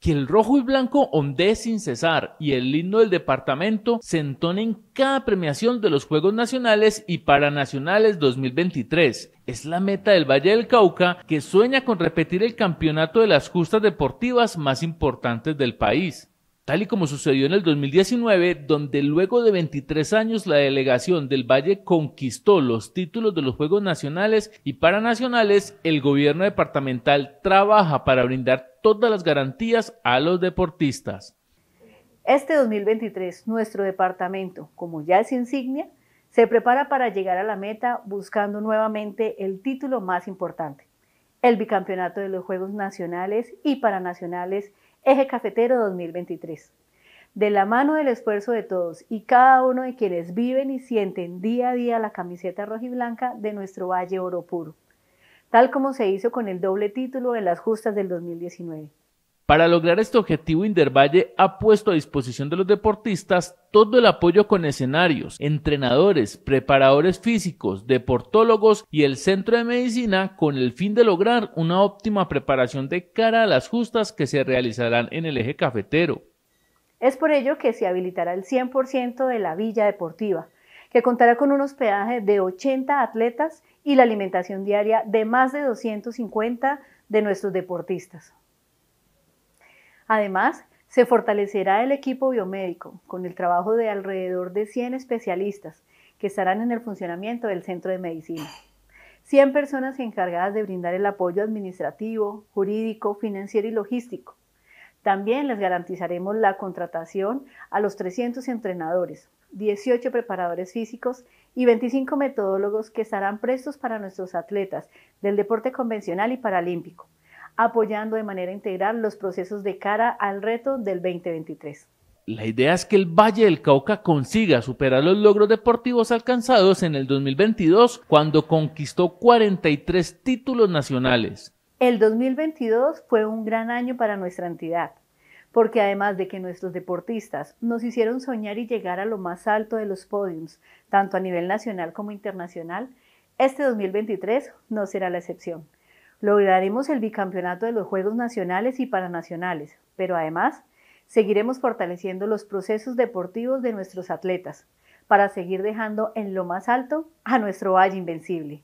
que el rojo y blanco ondee sin cesar y el himno del departamento se entone en cada premiación de los Juegos Nacionales y Paranacionales 2023. Es la meta del Valle del Cauca que sueña con repetir el campeonato de las justas deportivas más importantes del país tal y como sucedió en el 2019, donde luego de 23 años la delegación del Valle conquistó los títulos de los Juegos Nacionales y Paranacionales, el gobierno departamental trabaja para brindar todas las garantías a los deportistas. Este 2023, nuestro departamento, como ya es insignia, se prepara para llegar a la meta buscando nuevamente el título más importante, el bicampeonato de los Juegos Nacionales y Paranacionales Eje Cafetero 2023. De la mano del esfuerzo de todos y cada uno de quienes viven y sienten día a día la camiseta y blanca de nuestro Valle Oro Puro, tal como se hizo con el doble título de las justas del 2019. Para lograr este objetivo, Indervalle ha puesto a disposición de los deportistas todo el apoyo con escenarios, entrenadores, preparadores físicos, deportólogos y el centro de medicina con el fin de lograr una óptima preparación de cara a las justas que se realizarán en el eje cafetero. Es por ello que se habilitará el 100% de la villa deportiva, que contará con un hospedaje de 80 atletas y la alimentación diaria de más de 250 de nuestros deportistas. Además, se fortalecerá el equipo biomédico con el trabajo de alrededor de 100 especialistas que estarán en el funcionamiento del centro de medicina. 100 personas encargadas de brindar el apoyo administrativo, jurídico, financiero y logístico. También les garantizaremos la contratación a los 300 entrenadores, 18 preparadores físicos y 25 metodólogos que estarán prestos para nuestros atletas del deporte convencional y paralímpico apoyando de manera integral los procesos de cara al reto del 2023. La idea es que el Valle del Cauca consiga superar los logros deportivos alcanzados en el 2022 cuando conquistó 43 títulos nacionales. El 2022 fue un gran año para nuestra entidad, porque además de que nuestros deportistas nos hicieron soñar y llegar a lo más alto de los podiums, tanto a nivel nacional como internacional, este 2023 no será la excepción. Lograremos el bicampeonato de los Juegos Nacionales y Paranacionales, pero además seguiremos fortaleciendo los procesos deportivos de nuestros atletas para seguir dejando en lo más alto a nuestro Valle Invencible.